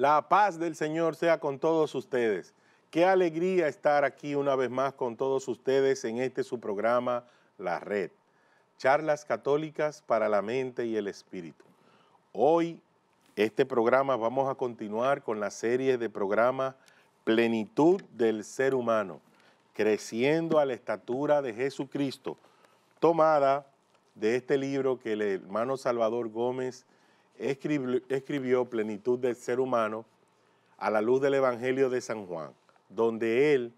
La paz del Señor sea con todos ustedes. Qué alegría estar aquí una vez más con todos ustedes en este su programa, La Red. Charlas católicas para la mente y el espíritu. Hoy, este programa vamos a continuar con la serie de programas Plenitud del Ser Humano, creciendo a la estatura de Jesucristo, tomada de este libro que el hermano Salvador Gómez escribió, Plenitud del Ser Humano a la luz del Evangelio de San Juan, donde él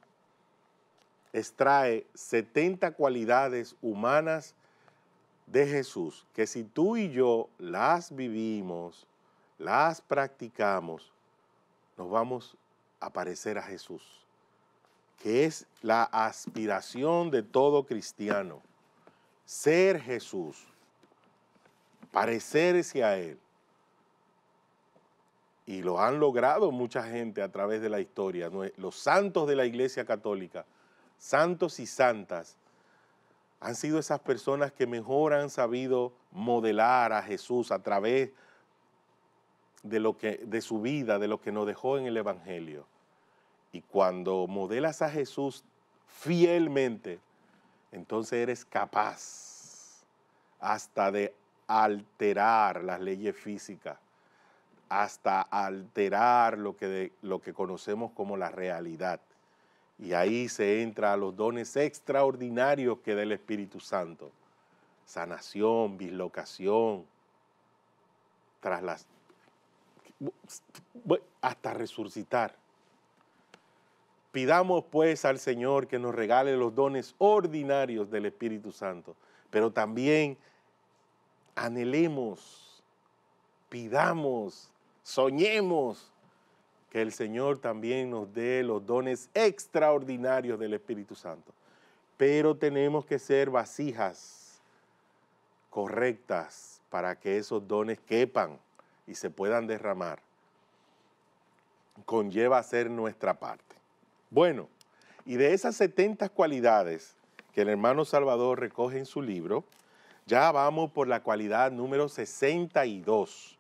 extrae 70 cualidades humanas de Jesús, que si tú y yo las vivimos, las practicamos, nos vamos a parecer a Jesús, que es la aspiración de todo cristiano, ser Jesús, parecerse a Él y lo han logrado mucha gente a través de la historia, los santos de la Iglesia Católica, santos y santas, han sido esas personas que mejor han sabido modelar a Jesús a través de, lo que, de su vida, de lo que nos dejó en el Evangelio. Y cuando modelas a Jesús fielmente, entonces eres capaz hasta de alterar las leyes físicas hasta alterar lo que, lo que conocemos como la realidad. Y ahí se entra a los dones extraordinarios que da el Espíritu Santo. Sanación, dislocación, tras hasta resucitar. Pidamos pues al Señor que nos regale los dones ordinarios del Espíritu Santo, pero también anhelemos, pidamos soñemos que el Señor también nos dé los dones extraordinarios del Espíritu Santo. Pero tenemos que ser vasijas correctas para que esos dones quepan y se puedan derramar. Conlleva ser nuestra parte. Bueno, y de esas 70 cualidades que el hermano Salvador recoge en su libro, ya vamos por la cualidad número 62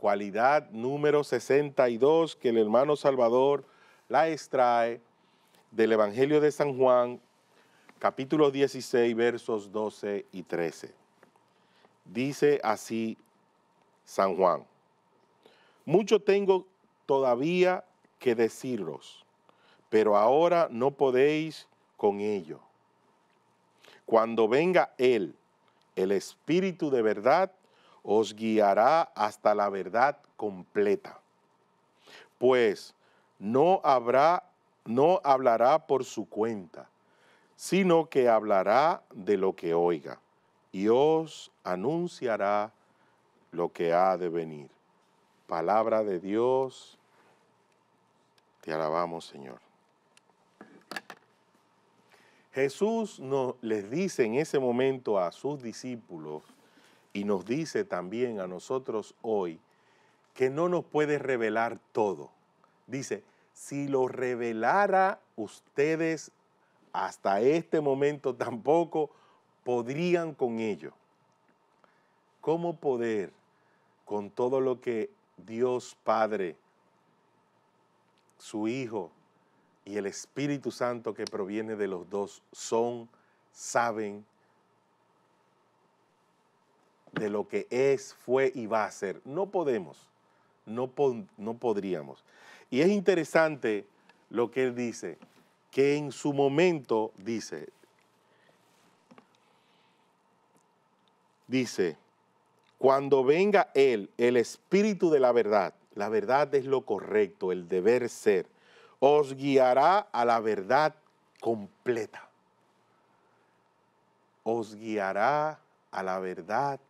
cualidad número 62 que el hermano Salvador la extrae del Evangelio de San Juan, capítulo 16, versos 12 y 13. Dice así San Juan, mucho tengo todavía que deciros, pero ahora no podéis con ello. Cuando venga Él, el Espíritu de verdad, os guiará hasta la verdad completa. Pues no habrá, no hablará por su cuenta, sino que hablará de lo que oiga y os anunciará lo que ha de venir. Palabra de Dios, te alabamos Señor. Jesús les dice en ese momento a sus discípulos y nos dice también a nosotros hoy que no nos puede revelar todo. Dice, si lo revelara ustedes hasta este momento tampoco podrían con ello. ¿Cómo poder con todo lo que Dios Padre, su Hijo y el Espíritu Santo que proviene de los dos son, saben de lo que es, fue y va a ser. No podemos, no, no podríamos. Y es interesante lo que él dice, que en su momento dice, dice, cuando venga Él, el Espíritu de la verdad, la verdad es lo correcto, el deber ser, os guiará a la verdad completa. Os guiará a la verdad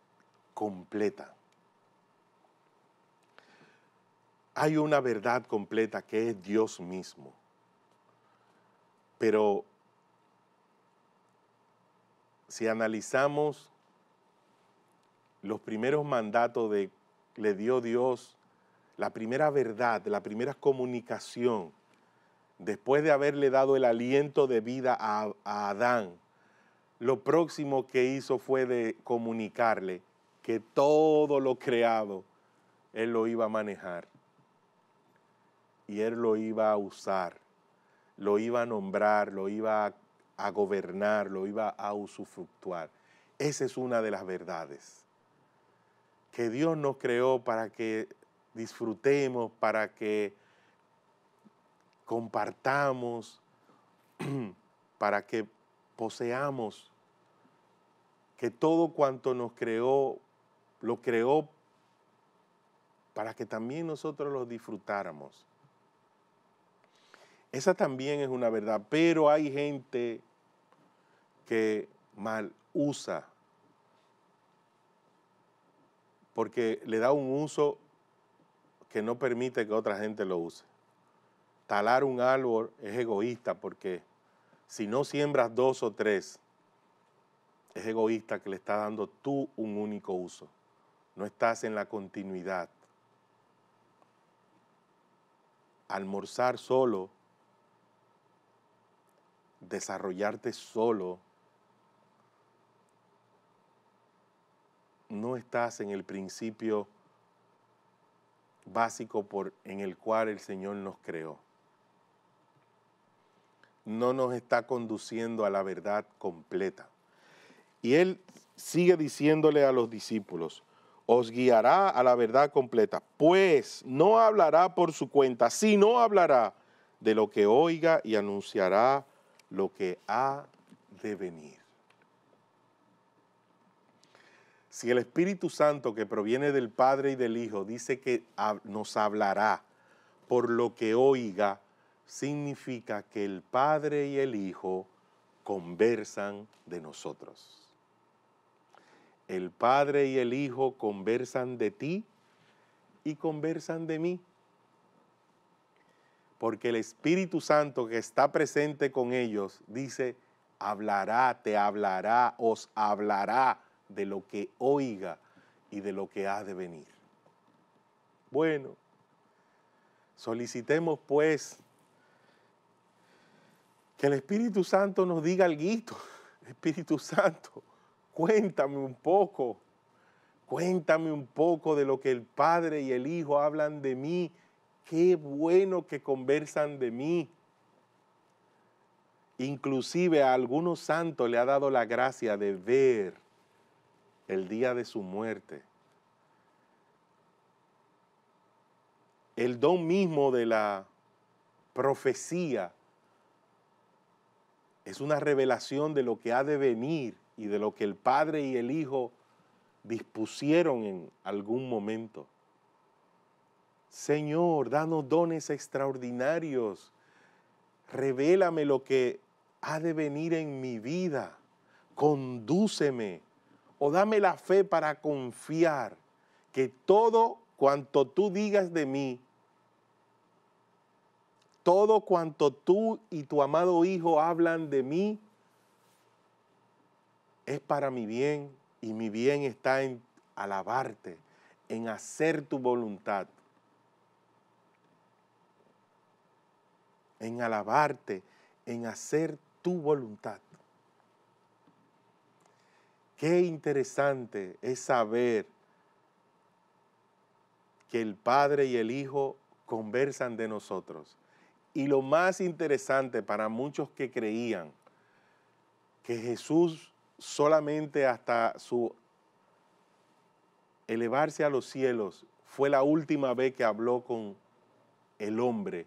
completa. Hay una verdad completa que es Dios mismo. Pero si analizamos los primeros mandatos de le dio Dios, la primera verdad, la primera comunicación, después de haberle dado el aliento de vida a, a Adán, lo próximo que hizo fue de comunicarle que todo lo creado Él lo iba a manejar y Él lo iba a usar, lo iba a nombrar, lo iba a, gobernar, lo iba a usufructuar. Esa es una de las verdades. Que Dios nos creó para que disfrutemos, para que compartamos, para que poseamos, que todo cuanto nos creó lo creó para que también nosotros lo disfrutáramos. Esa también es una verdad, pero hay gente que mal usa, porque le da un uso que no permite que otra gente lo use. Talar un árbol es egoísta porque si no siembras dos o tres, es egoísta que le está dando tú un único uso no estás en la continuidad. Almorzar solo, desarrollarte solo, no estás en el principio básico por, en el cual el Señor nos creó. No nos está conduciendo a la verdad completa. Y Él sigue diciéndole a los discípulos, os guiará a la verdad completa, pues no hablará por su cuenta, sino hablará de lo que oiga y anunciará lo que ha de venir. Si el Espíritu Santo que proviene del Padre y del Hijo dice que nos hablará por lo que oiga, significa que el Padre y el Hijo conversan de nosotros el Padre y el Hijo conversan de ti y conversan de mí. Porque el Espíritu Santo que está presente con ellos dice, hablará, te hablará, os hablará de lo que oiga y de lo que ha de venir. Bueno, solicitemos pues que el Espíritu Santo nos diga algo. Espíritu Santo, Cuéntame un poco, cuéntame un poco de lo que el Padre y el Hijo hablan de mí. Qué bueno que conversan de mí. Inclusive a algunos santos le ha dado la gracia de ver el día de su muerte. El don mismo de la profecía es una revelación de lo que ha de venir y de lo que el Padre y el Hijo dispusieron en algún momento. Señor, danos dones extraordinarios. Revélame lo que ha de venir en mi vida. Condúceme o dame la fe para confiar que todo cuanto tú digas de mí, todo cuanto tú y tu amado Hijo hablan de mí, es para mi bien y mi bien está en alabarte, en hacer tu voluntad, en alabarte, en hacer tu voluntad. Qué interesante es saber que el Padre y el Hijo conversan de nosotros. Y lo más interesante para muchos que creían que Jesús solamente hasta su elevarse a los cielos fue la última vez que habló con el hombre.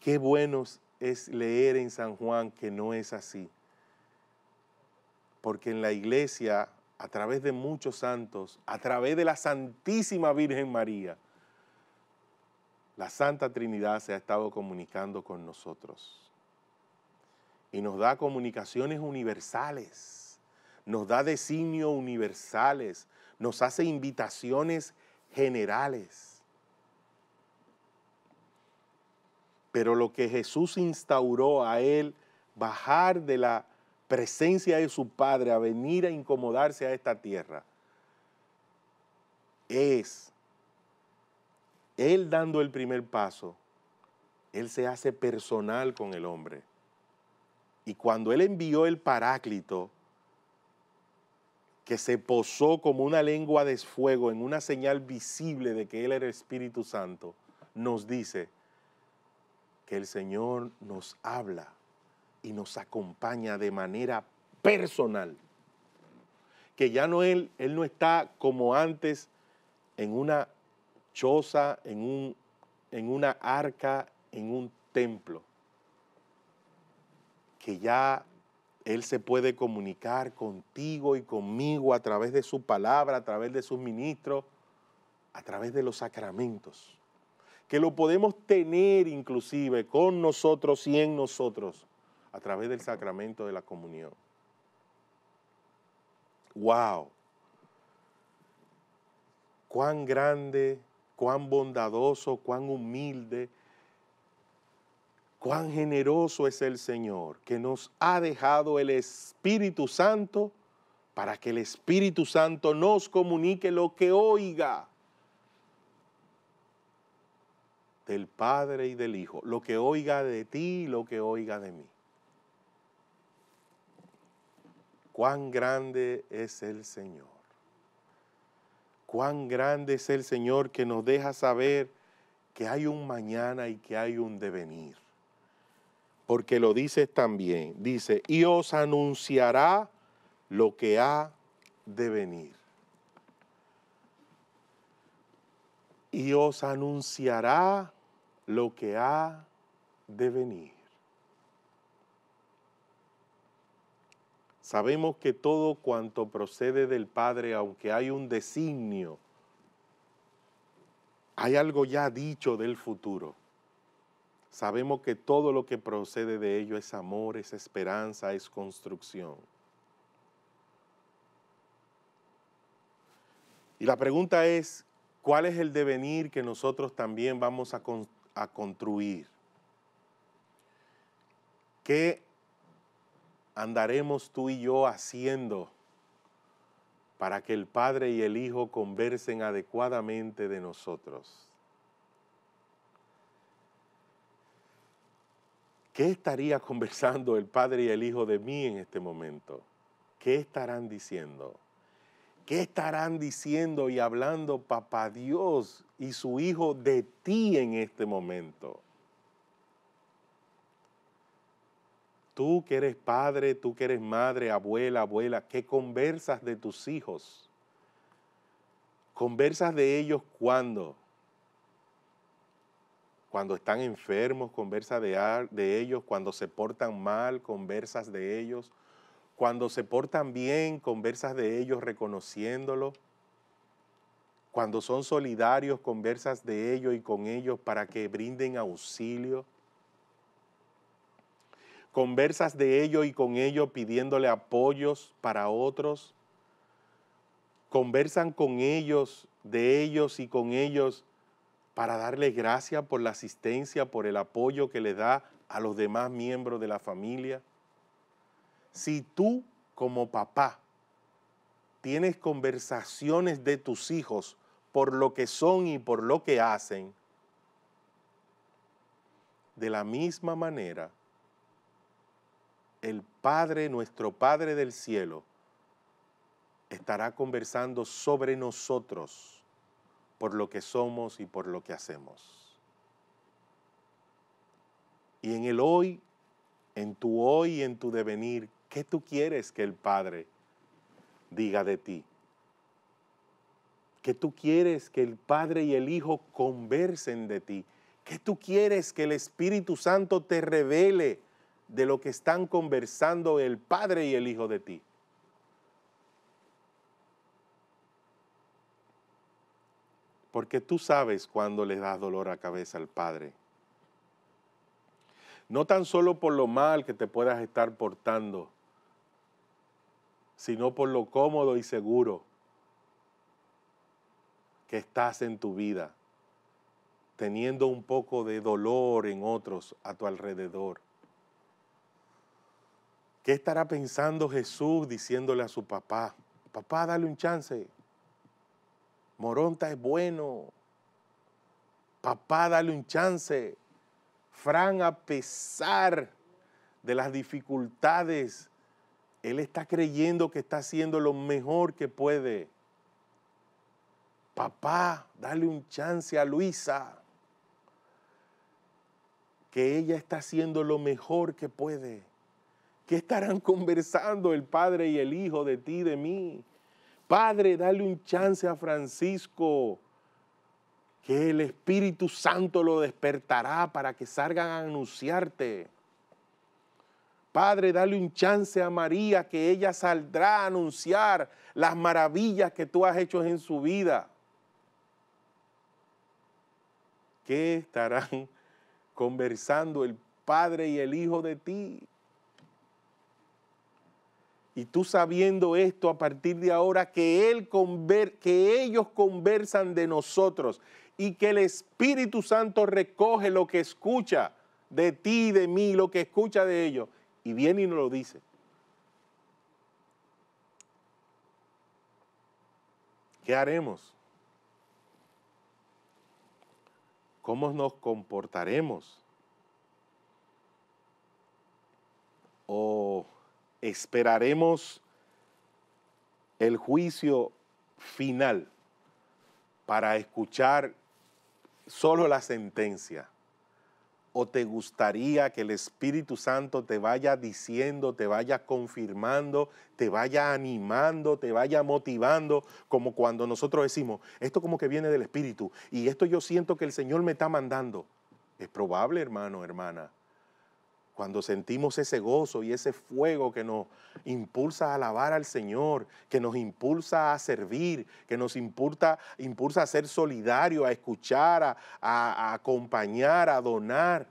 Qué bueno es leer en San Juan que no es así. Porque en la iglesia, a través de muchos santos, a través de la Santísima Virgen María, la Santa Trinidad se ha estado comunicando con nosotros y nos da comunicaciones universales, nos da designios universales, nos hace invitaciones generales. Pero lo que Jesús instauró a él, bajar de la presencia de su Padre a venir a incomodarse a esta tierra, es Él dando el primer paso, Él se hace personal con el hombre. Y cuando Él envió el Paráclito, que se posó como una lengua de fuego en una señal visible de que Él era Espíritu Santo, nos dice que el Señor nos habla y nos acompaña de manera personal. Que ya no Él, Él no está como antes en una choza, en, un, en una arca, en un templo que ya Él se puede comunicar contigo y conmigo a través de su palabra, a través de sus ministros, a través de los sacramentos, que lo podemos tener inclusive con nosotros y en nosotros, a través del sacramento de la comunión. ¡Wow! Cuán grande, cuán bondadoso, cuán humilde Cuán generoso es el Señor que nos ha dejado el Espíritu Santo para que el Espíritu Santo nos comunique lo que oiga del Padre y del Hijo, lo que oiga de ti y lo que oiga de mí. Cuán grande es el Señor. Cuán grande es el Señor que nos deja saber que hay un mañana y que hay un devenir porque lo dices también, dice, y os anunciará lo que ha de venir. Y os anunciará lo que ha de venir. Sabemos que todo cuanto procede del Padre, aunque hay un designio, hay algo ya dicho del futuro. Sabemos que todo lo que procede de ello es amor, es esperanza, es construcción. Y la pregunta es, ¿cuál es el devenir que nosotros también vamos a, a construir? ¿Qué andaremos tú y yo haciendo para que el Padre y el Hijo conversen adecuadamente de nosotros? ¿Qué estaría conversando el Padre y el Hijo de mí en este momento? ¿Qué estarán diciendo? ¿Qué estarán diciendo y hablando Papá Dios y su Hijo de ti en este momento? Tú que eres padre, tú que eres madre, abuela, abuela, ¿qué conversas de tus hijos? ¿Conversas de ellos cuándo? Cuando están enfermos, conversa de, de ellos. Cuando se portan mal, conversas de ellos. Cuando se portan bien, conversas de ellos reconociéndolo. Cuando son solidarios, conversas de ellos y con ellos para que brinden auxilio. Conversas de ellos y con ellos pidiéndole apoyos para otros. Conversan con ellos, de ellos y con ellos para darle gracias por la asistencia, por el apoyo que le da a los demás miembros de la familia. Si tú como papá tienes conversaciones de tus hijos por lo que son y por lo que hacen, de la misma manera, el Padre, nuestro Padre del Cielo, estará conversando sobre nosotros por lo que somos y por lo que hacemos. Y en el hoy, en tu hoy y en tu devenir, ¿qué tú quieres que el Padre diga de ti? ¿Qué tú quieres que el Padre y el Hijo conversen de ti? ¿Qué tú quieres que el Espíritu Santo te revele de lo que están conversando el Padre y el Hijo de ti? porque tú sabes cuándo le das dolor a cabeza al Padre. No tan solo por lo mal que te puedas estar portando, sino por lo cómodo y seguro que estás en tu vida, teniendo un poco de dolor en otros a tu alrededor. ¿Qué estará pensando Jesús diciéndole a su papá? Papá, dale un chance. Moronta es bueno. Papá, dale un chance. Fran, a pesar de las dificultades, él está creyendo que está haciendo lo mejor que puede. Papá, dale un chance a Luisa, que ella está haciendo lo mejor que puede. ¿Qué estarán conversando el padre y el hijo de ti, de mí? Padre, dale un chance a Francisco, que el Espíritu Santo lo despertará para que salgan a anunciarte. Padre, dale un chance a María, que ella saldrá a anunciar las maravillas que tú has hecho en su vida. Que estarán conversando el Padre y el Hijo de ti? Y tú sabiendo esto a partir de ahora, que, él que ellos conversan de nosotros y que el Espíritu Santo recoge lo que escucha de ti y de mí, lo que escucha de ellos, y viene y nos lo dice. ¿Qué haremos? ¿Cómo nos comportaremos? ¿O esperaremos el juicio final para escuchar solo la sentencia? ¿O te gustaría que el Espíritu Santo te vaya diciendo, te vaya confirmando, te vaya animando, te vaya motivando? Como cuando nosotros decimos, esto como que viene del Espíritu y esto yo siento que el Señor me está mandando. Es probable, hermano, hermana, cuando sentimos ese gozo y ese fuego que nos impulsa a alabar al Señor, que nos impulsa a servir, que nos impulsa, impulsa a ser solidario, a escuchar, a, a acompañar, a donar.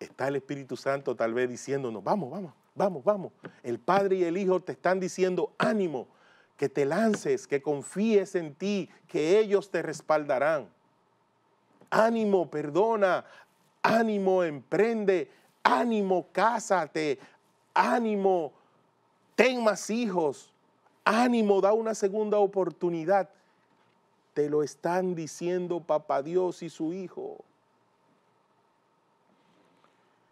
Está el Espíritu Santo tal vez diciéndonos, vamos, vamos, vamos, vamos. El Padre y el Hijo te están diciendo, ánimo, que te lances, que confíes en ti, que ellos te respaldarán ánimo, perdona, ánimo, emprende, ánimo, cásate, ánimo, ten más hijos, ánimo, da una segunda oportunidad. Te lo están diciendo papá Dios y su hijo.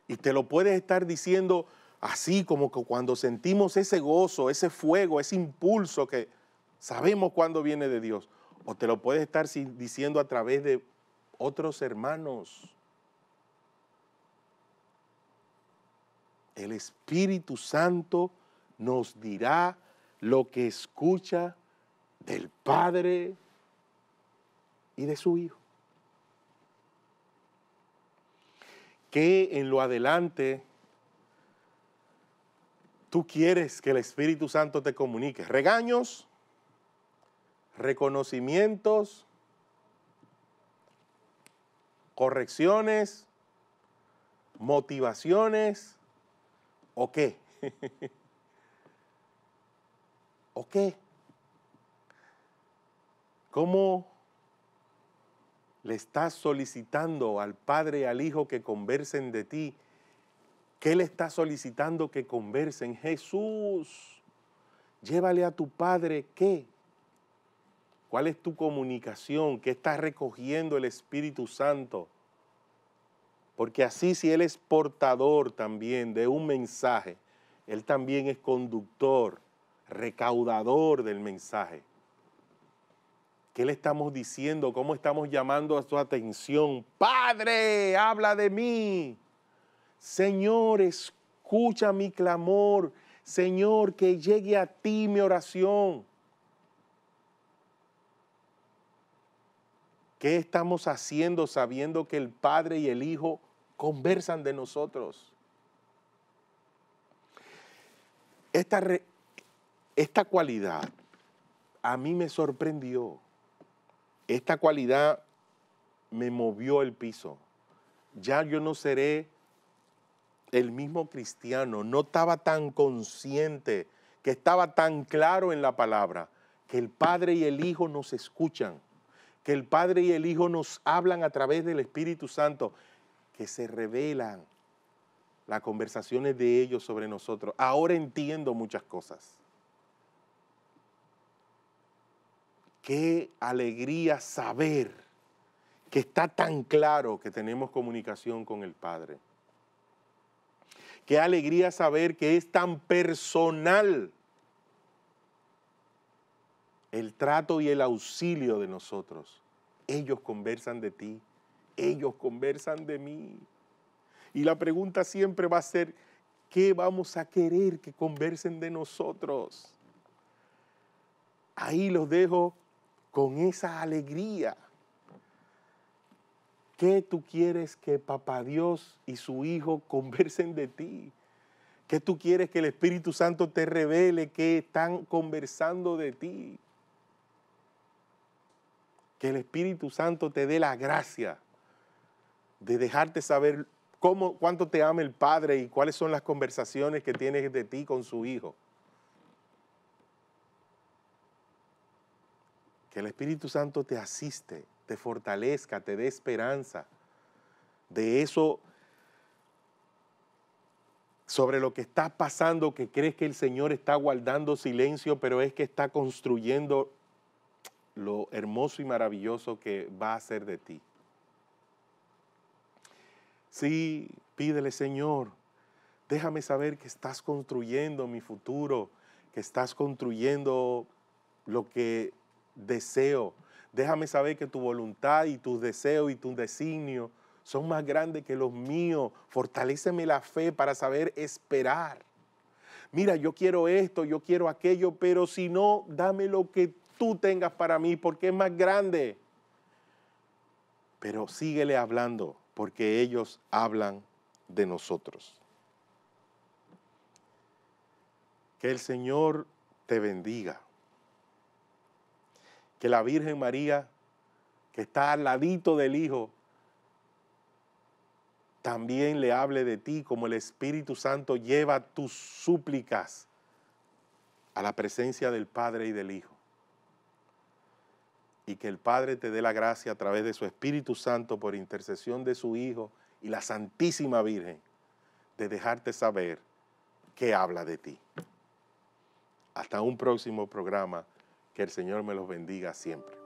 Y te lo puedes estar diciendo así como que cuando sentimos ese gozo, ese fuego, ese impulso que sabemos cuándo viene de Dios. O te lo puedes estar diciendo a través de otros hermanos el Espíritu Santo nos dirá lo que escucha del Padre y de su Hijo. Que en lo adelante tú quieres que el Espíritu Santo te comunique? ¿Regaños? ¿Reconocimientos? ¿Correcciones? ¿Motivaciones? ¿O qué? ¿O qué? ¿Cómo le estás solicitando al Padre y al Hijo que conversen de ti? ¿Qué le estás solicitando que conversen? Jesús, llévale a tu Padre qué? ¿Cuál es tu comunicación? ¿Qué está recogiendo el Espíritu Santo? Porque así si Él es portador también de un mensaje, Él también es conductor, recaudador del mensaje. ¿Qué le estamos diciendo? ¿Cómo estamos llamando a su atención? Padre, habla de mí. Señor, escucha mi clamor. Señor, que llegue a ti mi oración. ¿Qué estamos haciendo sabiendo que el Padre y el Hijo conversan de nosotros. Esta, esta cualidad a mí me sorprendió. Esta cualidad me movió el piso. Ya yo no seré el mismo cristiano. No estaba tan consciente, que estaba tan claro en la palabra, que el Padre y el Hijo nos escuchan, que el Padre y el Hijo nos hablan a través del Espíritu Santo que se revelan, las conversaciones de ellos sobre nosotros. Ahora entiendo muchas cosas. Qué alegría saber que está tan claro que tenemos comunicación con el Padre. Qué alegría saber que es tan personal el trato y el auxilio de nosotros. Ellos conversan de ti, ellos conversan de mí. Y la pregunta siempre va a ser, ¿qué vamos a querer que conversen de nosotros? Ahí los dejo con esa alegría. ¿Qué tú quieres que Papá Dios y su Hijo conversen de ti? ¿Qué tú quieres que el Espíritu Santo te revele que están conversando de ti? Que el Espíritu Santo te dé la gracia de dejarte saber cómo, cuánto te ama el padre y cuáles son las conversaciones que tienes de ti con su hijo. Que el Espíritu Santo te asiste, te fortalezca, te dé esperanza. De eso sobre lo que está pasando, que crees que el Señor está guardando silencio, pero es que está construyendo lo hermoso y maravilloso que va a ser de ti. Sí, pídele, Señor, déjame saber que estás construyendo mi futuro, que estás construyendo lo que deseo. Déjame saber que tu voluntad y tus deseos y tus designios son más grandes que los míos. Fortaléceme la fe para saber esperar. Mira, yo quiero esto, yo quiero aquello, pero si no, dame lo que tú tengas para mí porque es más grande. Pero síguele hablando porque ellos hablan de nosotros. Que el Señor te bendiga. Que la Virgen María, que está al ladito del Hijo, también le hable de ti como el Espíritu Santo lleva tus súplicas a la presencia del Padre y del Hijo y que el Padre te dé la gracia a través de su Espíritu Santo por intercesión de su Hijo y la Santísima Virgen de dejarte saber qué habla de ti. Hasta un próximo programa, que el Señor me los bendiga siempre.